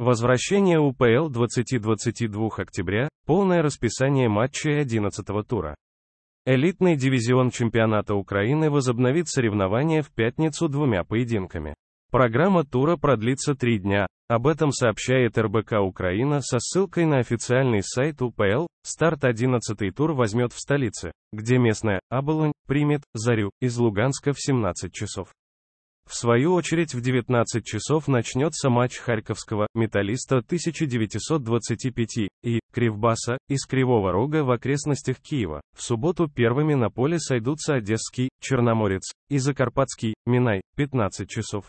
Возвращение УПЛ 20-22 октября, полное расписание матчей 11 тура. Элитный дивизион чемпионата Украины возобновит соревнования в пятницу двумя поединками. Программа тура продлится три дня, об этом сообщает РБК Украина со ссылкой на официальный сайт УПЛ. Старт 11-й тур возьмет в столице, где местная «Аболонь» примет «Зарю» из Луганска в 17 часов. В свою очередь в 19 часов начнется матч Харьковского «Металлиста» 1925 и «Кривбаса» из Кривого Рога в окрестностях Киева. В субботу первыми на поле сойдутся Одесский, Черноморец и Закарпатский, Минай, 15 часов.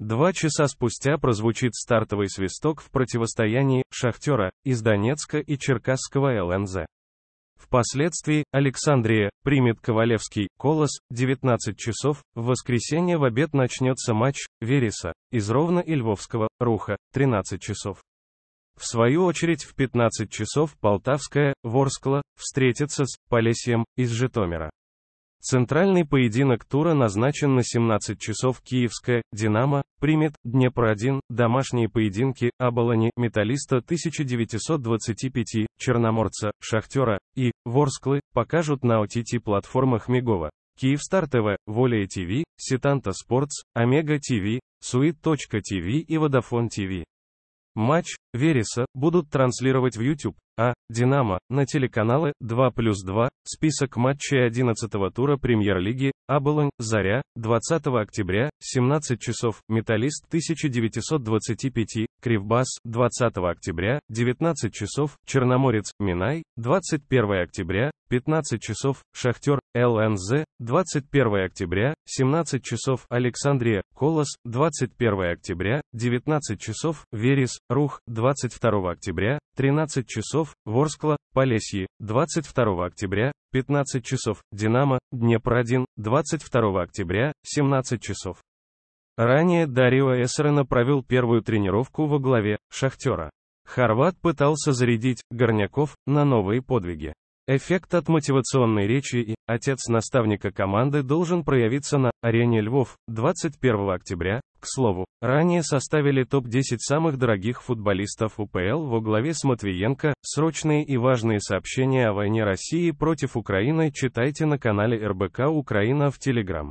Два часа спустя прозвучит стартовый свисток в противостоянии «Шахтера» из Донецка и Черкасского ЛНЗ. Впоследствии, Александрия, примет Ковалевский, Колос, 19 часов, в воскресенье в обед начнется матч, Вереса, из Ровно и Львовского, Руха, 13 часов. В свою очередь в 15 часов Полтавская, Ворскла, встретится с Полесьем, из Житомира. Центральный поединок тура назначен на 17 часов Киевская, Динамо, примет, Днепр-1, домашние поединки, Аболони, Металлиста 1925, Черноморца, Шахтера и Ворсклы покажут на OTT-платформах Мегова, Киевстар ТВ, Воля ТВ, Ситанта Спортс, Омега ТВ, Суит.ТВ и Водофон ТВ. Матч, Вереса, будут транслировать в YouTube, а «Динамо» на телеканалы 2 плюс 2, список матчей 11-го тура Премьер-лиги, Аболонь, Заря, 20 октября, 17 часов, Металлист 1925, Кривбас, 20 октября, 19 часов, Черноморец, Минай, 21 октября, 15 часов, Шахтер, ЛНЗ, 21 октября, 17 часов, Александрия, Колос, 21 октября, 19 часов, Верес, Рух, 22 октября, 13 часов, Ворскла, Полесье, 22 октября, 15 часов, Динамо, Днепр-1, 22 октября, 17 часов. Ранее Дарио Эссерена провел первую тренировку во главе «Шахтера». Хорват пытался зарядить «Горняков» на новые подвиги. Эффект от мотивационной речи и «Отец наставника команды» должен проявиться на «Арене Львов» 21 октября. К слову, ранее составили топ-10 самых дорогих футболистов УПЛ во главе с Матвиенко. Срочные и важные сообщения о войне России против Украины читайте на канале РБК Украина в Телеграм.